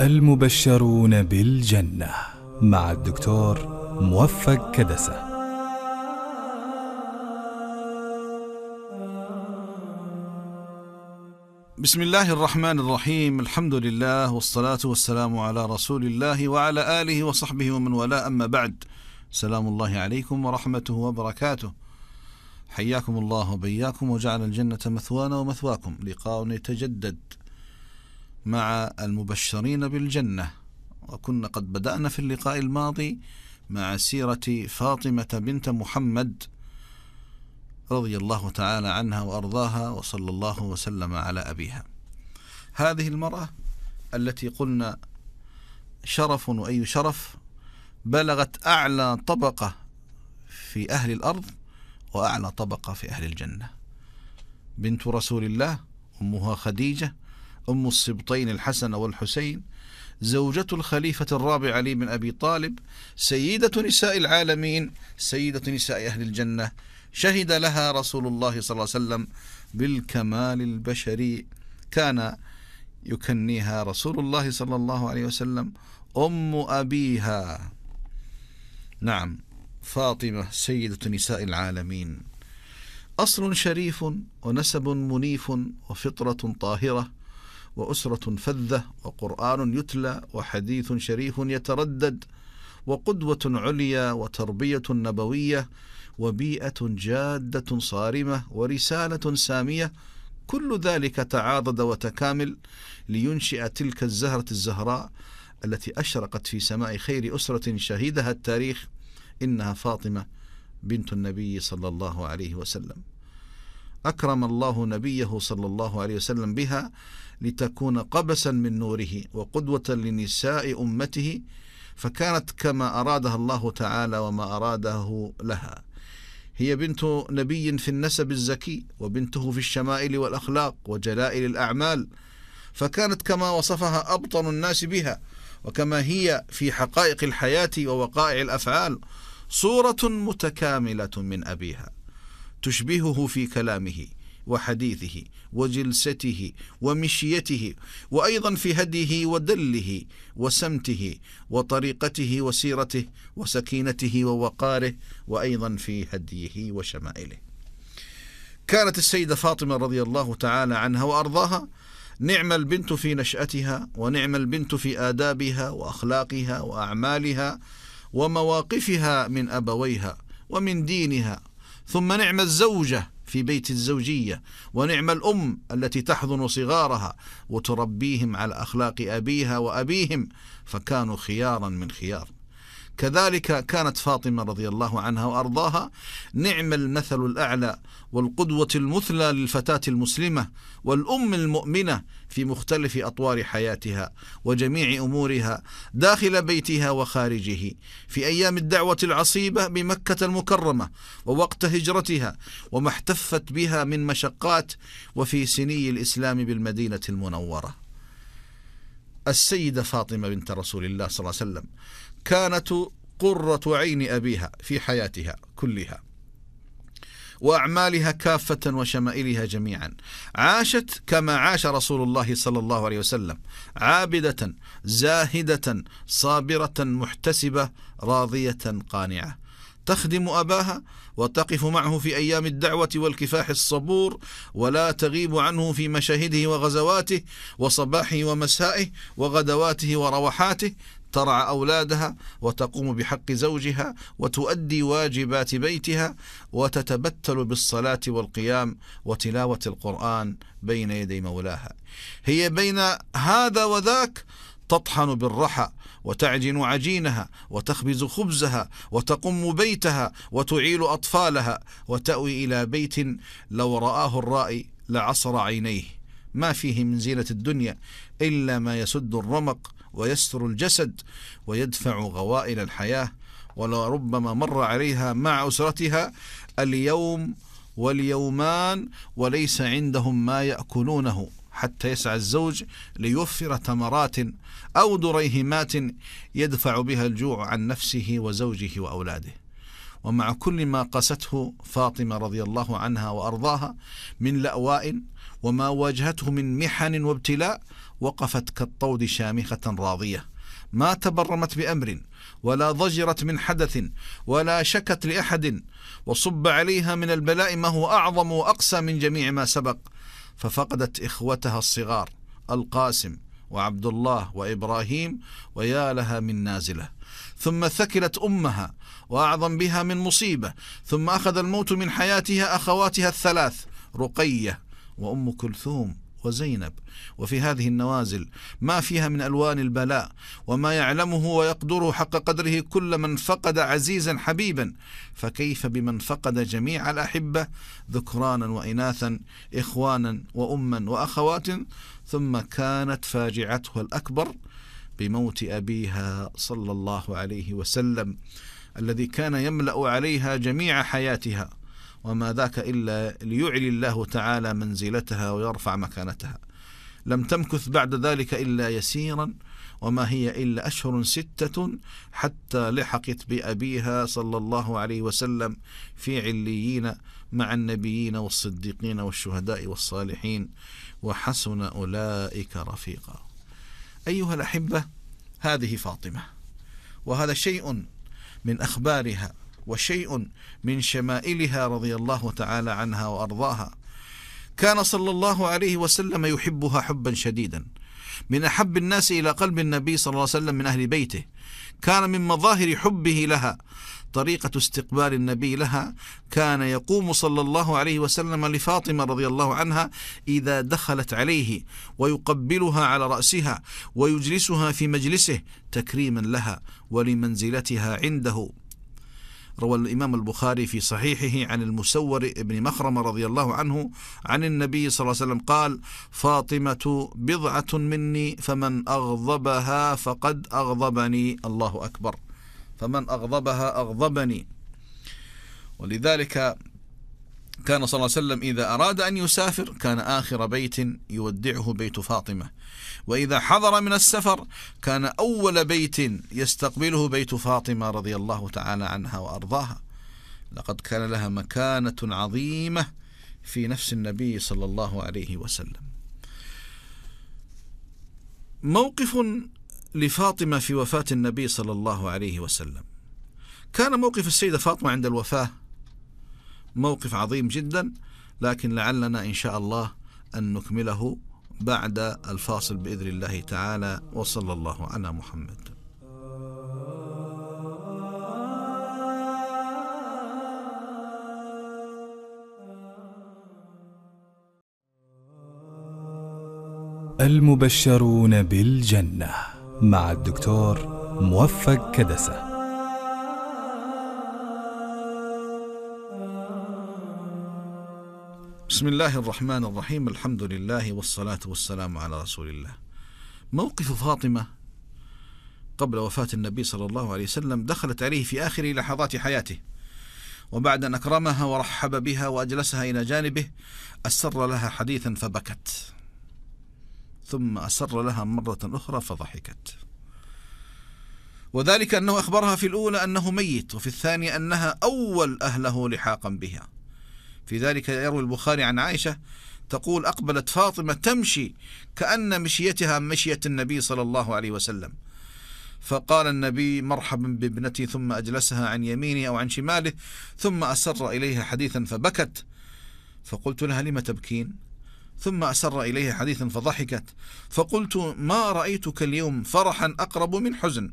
المبشرون بالجنة مع الدكتور موفق كدسة بسم الله الرحمن الرحيم الحمد لله والصلاة والسلام على رسول الله وعلى آله وصحبه ومن والاه أما بعد سلام الله عليكم ورحمته وبركاته حياكم الله وبياكم وجعل الجنة مثوانا ومثواكم لقاء يتجدد مع المبشرين بالجنة وكنا قد بدأنا في اللقاء الماضي مع سيرة فاطمة بنت محمد رضي الله تعالى عنها وأرضاها وصلى الله وسلم على أبيها هذه المرأة التي قلنا شرف وأي شرف بلغت أعلى طبقة في أهل الأرض وأعلى طبقة في أهل الجنة بنت رسول الله أمها خديجة أم السبطين الحسن والحسين زوجة الخليفة الرابع علي بن أبي طالب سيدة نساء العالمين سيدة نساء أهل الجنة شهد لها رسول الله صلى الله عليه وسلم بالكمال البشري كان يكنيها رسول الله صلى الله عليه وسلم أم أبيها نعم فاطمة سيدة نساء العالمين أصل شريف ونسب منيف وفطرة طاهرة وأسرة فذة وقرآن يتلى وحديث شريف يتردد وقدوة عليا وتربية نبوية وبيئة جادة صارمة ورسالة سامية كل ذلك تعاضد وتكامل لينشئ تلك الزهرة الزهراء التي أشرقت في سماء خير أسرة شهدها التاريخ إنها فاطمة بنت النبي صلى الله عليه وسلم أكرم الله نبيه صلى الله عليه وسلم بها لتكون قبسا من نوره وقدوة لنساء أمته فكانت كما أرادها الله تعالى وما أراده لها هي بنت نبي في النسب الزكي وبنته في الشمائل والأخلاق وجلائل الأعمال فكانت كما وصفها أبطن الناس بها وكما هي في حقائق الحياة ووقائع الأفعال صورة متكاملة من أبيها تشبهه في كلامه وحديثه وجلسته ومشيته وايضا في هديه ودله وسمته وطريقته وسيرته وسكينته ووقاره وايضا في هديه وشمائله. كانت السيده فاطمه رضي الله تعالى عنها وارضاها نعم البنت في نشاتها ونعم البنت في ادابها واخلاقها واعمالها ومواقفها من ابويها ومن دينها ثم نعم الزوجة في بيت الزوجية ونعم الأم التي تحضن صغارها وتربيهم على أخلاق أبيها وأبيهم فكانوا خيارا من خيار كذلك كانت فاطمة رضي الله عنها وأرضاها نعم المثل الأعلى والقدوة المثلى للفتاة المسلمة والأم المؤمنة في مختلف أطوار حياتها وجميع أمورها داخل بيتها وخارجه في أيام الدعوة العصيبة بمكة المكرمة ووقت هجرتها وما احتفت بها من مشقات وفي سني الإسلام بالمدينة المنورة السيدة فاطمة بنت رسول الله صلى الله عليه وسلم كانت قرة عين أبيها في حياتها كلها وأعمالها كافة وشمائلها جميعا عاشت كما عاش رسول الله صلى الله عليه وسلم عابدة زاهدة صابرة محتسبة راضية قانعة تخدم أباها وتقف معه في أيام الدعوة والكفاح الصبور ولا تغيب عنه في مشاهده وغزواته وصباحه ومسائه وغدواته وروحاته ترعى أولادها وتقوم بحق زوجها وتؤدي واجبات بيتها وتتبتل بالصلاة والقيام وتلاوة القرآن بين يدي مولاها هي بين هذا وذاك تطحن بالرحى وتعجن عجينها وتخبز خبزها وتقم بيتها وتعيل أطفالها وتأوي إلى بيت لو رآه الرائي لعصر عينيه ما فيه من زينة الدنيا إلا ما يسد الرمق ويستر الجسد ويدفع غوائل الحياة ولربما مر عليها مع أسرتها اليوم واليومان وليس عندهم ما يأكلونه حتى يسعى الزوج ليوفر تمرات أو دريهمات يدفع بها الجوع عن نفسه وزوجه وأولاده ومع كل ما قاسته فاطمة رضي الله عنها وأرضاها من لأواء وما واجهته من محن وابتلاء وقفت كالطود شامخة راضية ما تبرمت بأمر ولا ضجرت من حدث ولا شكت لأحد وصب عليها من البلاء ما هو أعظم وأقسى من جميع ما سبق ففقدت إخوتها الصغار القاسم وعبد الله وإبراهيم ويا لها من نازله ثم ثكلت أمها وأعظم بها من مصيبة ثم أخذ الموت من حياتها أخواتها الثلاث رقية وأم كلثوم وزينب وفي هذه النوازل ما فيها من ألوان البلاء وما يعلمه ويقدره حق قدره كل من فقد عزيزا حبيبا فكيف بمن فقد جميع الأحبة ذكرانا وإناثا إخوانا وأما وأخوات ثم كانت فاجعته الأكبر بموت أبيها صلى الله عليه وسلم الذي كان يملأ عليها جميع حياتها وما ذاك إلا ليعلي الله تعالى منزلتها ويرفع مكانتها لم تمكث بعد ذلك إلا يسيرا وما هي إلا أشهر ستة حتى لحقت بأبيها صلى الله عليه وسلم في عليين مع النبيين والصديقين والشهداء والصالحين وحسن أولئك رفيقا أيها الأحبة هذه فاطمة وهذا شيء من أخبارها وشيء من شمائلها رضي الله تعالى عنها وأرضاها كان صلى الله عليه وسلم يحبها حبا شديدا من أحب الناس إلى قلب النبي صلى الله عليه وسلم من أهل بيته كان من مظاهر حبه لها طريقة استقبال النبي لها كان يقوم صلى الله عليه وسلم لفاطمة رضي الله عنها إذا دخلت عليه ويقبلها على رأسها ويجلسها في مجلسه تكريما لها ولمنزلتها عنده روى الإمام البخاري في صحيحه عن المسور بن مخرم رضي الله عنه عن النبي صلى الله عليه وسلم قال فاطمة بضعة مني فمن أغضبها فقد أغضبني الله أكبر فمن أغضبها أغضبني ولذلك كان صلى الله عليه وسلم إذا أراد أن يسافر كان آخر بيت يودعه بيت فاطمة وإذا حضر من السفر كان أول بيت يستقبله بيت فاطمة رضي الله تعالى عنها وأرضاها لقد كان لها مكانة عظيمة في نفس النبي صلى الله عليه وسلم موقف لفاطمة في وفاة النبي صلى الله عليه وسلم كان موقف السيدة فاطمة عند الوفاة موقف عظيم جدا لكن لعلنا إن شاء الله أن نكمله بعد الفاصل باذن الله تعالى وصلى الله على محمد المبشرون بالجنه مع الدكتور موفق كدسه بسم الله الرحمن الرحيم الحمد لله والصلاة والسلام على رسول الله موقف فاطمة قبل وفاة النبي صلى الله عليه وسلم دخلت عليه في آخر لحظات حياته وبعد أن أكرمها ورحب بها وأجلسها إلى جانبه أسر لها حديثا فبكت ثم أسر لها مرة أخرى فضحكت وذلك أنه أخبرها في الأولى أنه ميت وفي الثانية أنها أول أهله لحاقا بها في ذلك يروي البخاري عن عائشة تقول أقبلت فاطمة تمشي كأن مشيتها مشية النبي صلى الله عليه وسلم فقال النبي مرحبا بابنتي ثم أجلسها عن يمينه أو عن شماله ثم أسر إليها حديثا فبكت فقلت لها لم تبكين ثم أسر إليها حديثا فضحكت فقلت ما رأيتك اليوم فرحا أقرب من حزن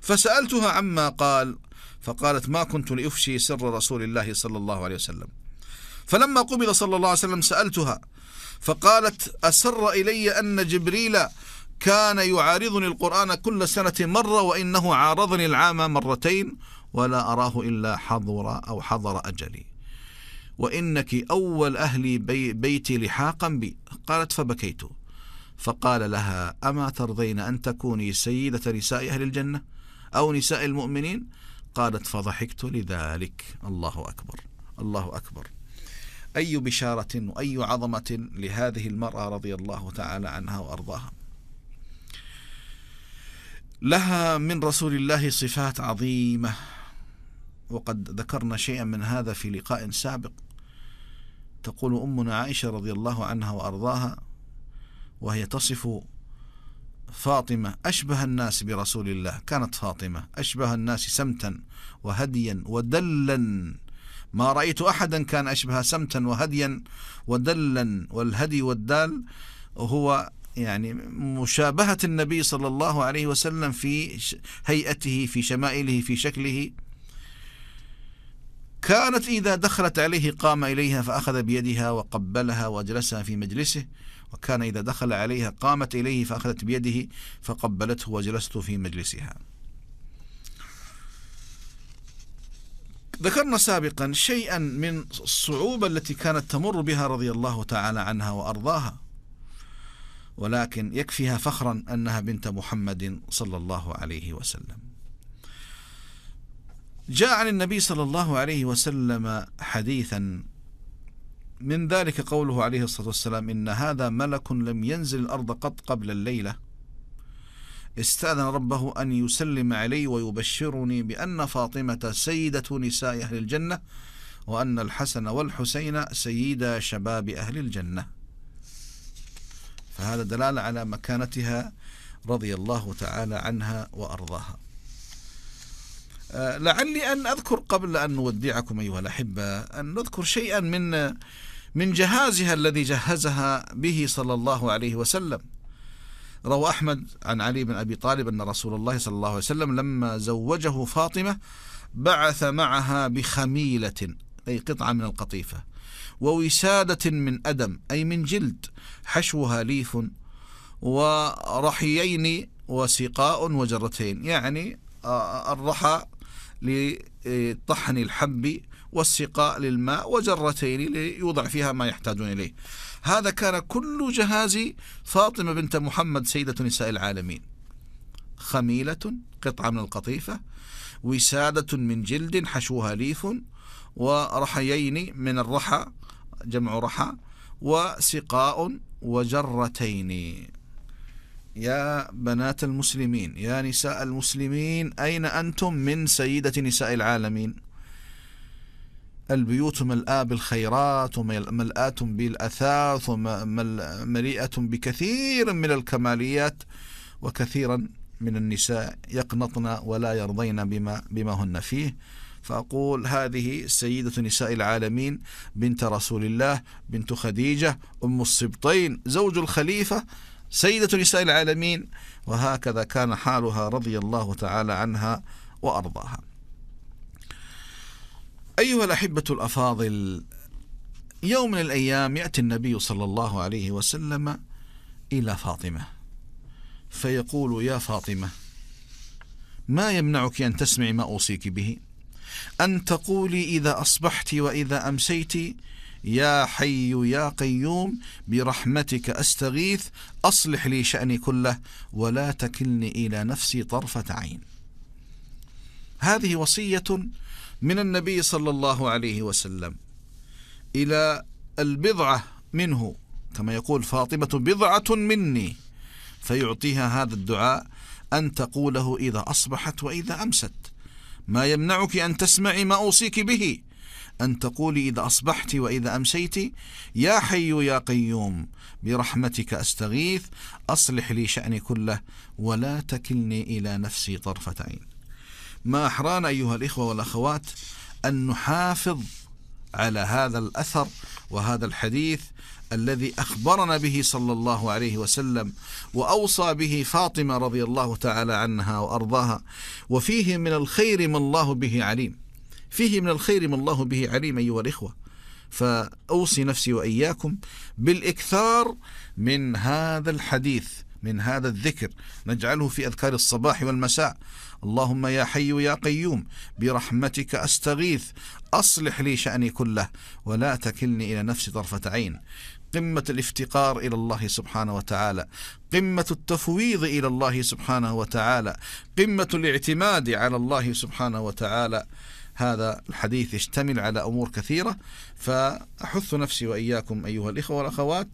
فسألتها عما قال فقالت ما كنت لأفشي سر رسول الله صلى الله عليه وسلم فلما قبض صلى الله عليه وسلم سألتها فقالت أسر إلي أن جبريل كان يعارضني القرآن كل سنة مرة وإنه عارضني العام مرتين ولا أراه إلا حضر أو حضر أجلي وإنك أول أهل بي بيتي لحاقا بي قالت فبكيت فقال لها أما ترضين أن تكوني سيدة نساء أهل الجنة أو نساء المؤمنين قالت فضحكت لذلك الله أكبر الله أكبر أي بشارة وأي عظمة لهذه المرأة رضي الله تعالى عنها وأرضاها لها من رسول الله صفات عظيمة وقد ذكرنا شيئا من هذا في لقاء سابق تقول أمنا عائشة رضي الله عنها وأرضاها وهي تصف فاطمة أشبه الناس برسول الله كانت فاطمة أشبه الناس سمتا وهديا ودلا ما رأيت أحدا كان أشبه سمتا وهديا ودلا والهدي والدال هو يعني مشابهة النبي صلى الله عليه وسلم في هيئته في شمائله في شكله كانت إذا دخلت عليه قام إليها فأخذ بيدها وقبلها وأجلسها في مجلسه وكان إذا دخل عليها قامت إليه فأخذت بيده فقبلته وجلسته في مجلسها ذكرنا سابقا شيئا من الصعوبة التي كانت تمر بها رضي الله تعالى عنها وأرضاها ولكن يكفيها فخرا أنها بنت محمد صلى الله عليه وسلم جاء عن النبي صلى الله عليه وسلم حديثا من ذلك قوله عليه الصلاة والسلام إن هذا ملك لم ينزل الأرض قط قبل الليلة استأذن ربه أن يسلم علي ويبشرني بأن فاطمة سيدة نساء أهل الجنة وأن الحسن والحسين سيدا شباب أهل الجنة فهذا دلالة على مكانتها رضي الله تعالى عنها وأرضاها آه، لعلي أن أذكر قبل أن نودعكم أيها الأحبة أن نذكر شيئا من من جهازها الذي جهزها به صلى الله عليه وسلم روى أحمد عن علي بن أبي طالب أن رسول الله صلى الله عليه وسلم لما زوجه فاطمة بعث معها بخميلة أي قطعة من القطيفة ووسادة من أدم أي من جلد حشوها ليف ورحيين وسقاء وجرتين يعني آه، الرحى لطحن الحب والسقاء للماء وجرتين ليوضع فيها ما يحتاجون إليه هذا كان كل جهاز فاطمة بنت محمد سيدة نساء العالمين خميلة قطعة من القطيفة وسادة من جلد حشوها ليف ورحيين من الرحى جمع رحى وسقاء وجرتين يا بنات المسلمين يا نساء المسلمين أين أنتم من سيدة نساء العالمين البيوت ملآة بالخيرات وملآة بالأثاث ومليئة بكثير من الكماليات وكثيرا من النساء يقنطن ولا يرضين بما, بما هن فيه فأقول هذه سيدة نساء العالمين بنت رسول الله بنت خديجة أم السبطين زوج الخليفة سيدة نساء العالمين وهكذا كان حالها رضي الله تعالى عنها وأرضاها أيها الأحبة الأفاضل يوم من الأيام يأتي النبي صلى الله عليه وسلم إلى فاطمة فيقول يا فاطمة ما يمنعك أن تسمعي ما أوصيك به أن تقولي إذا أصبحت وإذا أمسيت يا حي يا قيوم برحمتك أستغيث أصلح لي شأني كله ولا تكلني إلى نفسي طرفة عين هذه وصية من النبي صلى الله عليه وسلم إلى البضعة منه كما يقول فاطمة بضعة مني فيعطيها هذا الدعاء أن تقوله إذا أصبحت وإذا أمست ما يمنعك أن تسمعي ما أوصيك به أن تقولي إذا أصبحت وإذا أمسيت يا حي يا قيوم برحمتك أستغيث أصلح لي شأني كله ولا تكلني إلى نفسي طرفة عين ما أحرانا أيها الإخوة والأخوات أن نحافظ على هذا الأثر وهذا الحديث الذي أخبرنا به صلى الله عليه وسلم وأوصى به فاطمة رضي الله تعالى عنها وأرضاها وفيه من الخير ما الله به عليم فيه من الخير ما الله به عليم أيها الإخوة فأوصي نفسي وإياكم بالإكثار من هذا الحديث من هذا الذكر نجعله في أذكار الصباح والمساء اللهم يا حي يا قيوم برحمتك أستغيث أصلح لي شأني كله ولا تكلني إلى نفسي طرفة عين قمة الافتقار إلى الله سبحانه وتعالى قمة التفويض إلى الله سبحانه وتعالى قمة الاعتماد على الله سبحانه وتعالى هذا الحديث يشتمل على أمور كثيرة فأحث نفسي وإياكم أيها الإخوة والأخوات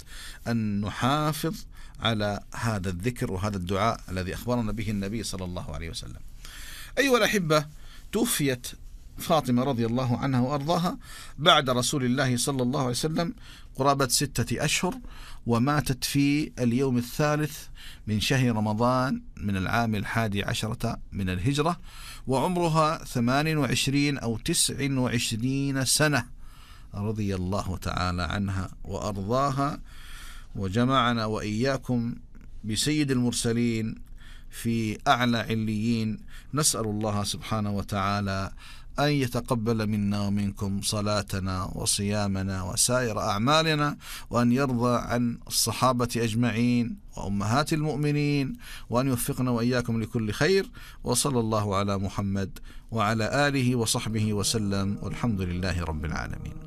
أن نحافظ على هذا الذكر وهذا الدعاء الذي أخبرنا به النبي صلى الله عليه وسلم أيها الأحبة توفيت فاطمة رضي الله عنها وأرضاها بعد رسول الله صلى الله عليه وسلم قرابة ستة أشهر وماتت في اليوم الثالث من شهر رمضان من العام الحادي عشرة من الهجرة وعمرها ثمان وعشرين أو تسع وعشرين سنة رضي الله تعالى عنها وأرضاها وجمعنا وإياكم بسيد المرسلين في أعلى عليين نسأل الله سبحانه وتعالى أن يتقبل منا ومنكم صلاتنا وصيامنا وسائر أعمالنا وأن يرضى عن الصحابة أجمعين وأمهات المؤمنين وأن يوفقنا وإياكم لكل خير وصلى الله على محمد وعلى آله وصحبه وسلم والحمد لله رب العالمين